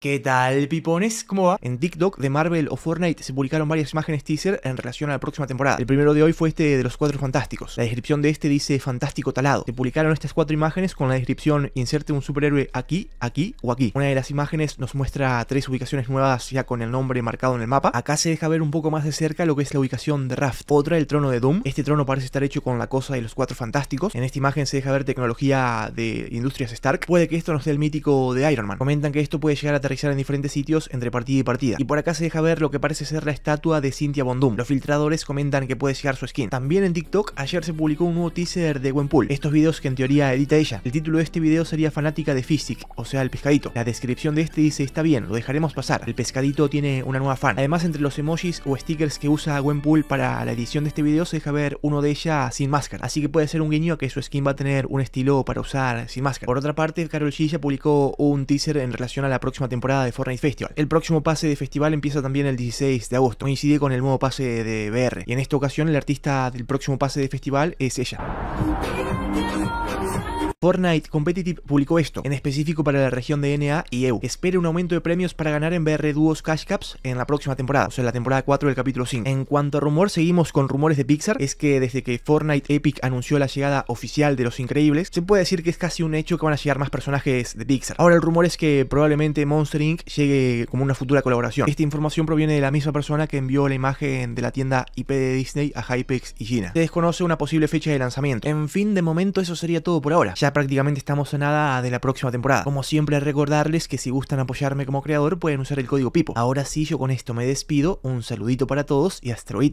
¿Qué tal, pipones? ¿Cómo va? En TikTok de Marvel o Fortnite se publicaron varias imágenes teaser en relación a la próxima temporada. El primero de hoy fue este de los cuatro fantásticos. La descripción de este dice fantástico talado. Se publicaron estas cuatro imágenes con la descripción inserte un superhéroe aquí, aquí o aquí. Una de las imágenes nos muestra tres ubicaciones nuevas ya con el nombre marcado en el mapa. Acá se deja ver un poco más de cerca lo que es la ubicación de Raft. Otra, el trono de Doom. Este trono parece estar hecho con la cosa de los cuatro fantásticos. En esta imagen se deja ver tecnología de Industrias Stark. Puede que esto no sea el mítico de Iron Man. Comentan que esto puede llegar a aterrizar en diferentes sitios entre partida y partida. Y por acá se deja ver lo que parece ser la estatua de Cynthia Bondum. Los filtradores comentan que puede llegar su skin. También en TikTok ayer se publicó un nuevo teaser de Gwenpool, estos videos que en teoría edita ella. El título de este video sería fanática de Physic, o sea el pescadito. La descripción de este dice está bien, lo dejaremos pasar. El pescadito tiene una nueva fan. Además entre los emojis o stickers que usa Gwenpool para la edición de este video se deja ver uno de ella sin máscara. Así que puede ser un guiño a que su skin va a tener un estilo para usar sin máscara. Por otra parte, Carol G ya publicó un teaser en relación a la próxima temporada temporada de Fortnite Festival. El próximo pase de festival empieza también el 16 de agosto, coincide con el nuevo pase de BR, y en esta ocasión el artista del próximo pase de festival es ella. Fortnite Competitive publicó esto, en específico para la región de NA y EU. Espera un aumento de premios para ganar en BR Duos Cash Caps en la próxima temporada, o sea, la temporada 4 del capítulo 5. En cuanto a rumor, seguimos con rumores de Pixar. Es que desde que Fortnite Epic anunció la llegada oficial de Los Increíbles, se puede decir que es casi un hecho que van a llegar más personajes de Pixar. Ahora el rumor es que probablemente Monster llegue como una futura colaboración. Esta información proviene de la misma persona que envió la imagen de la tienda IP de Disney a Hypex y Gina. Se desconoce una posible fecha de lanzamiento. En fin, de momento eso sería todo por ahora. Ya prácticamente estamos a nada de la próxima temporada. Como siempre, recordarles que si gustan apoyarme como creador pueden usar el código PIPO. Ahora sí, yo con esto me despido. Un saludito para todos y hasta luego.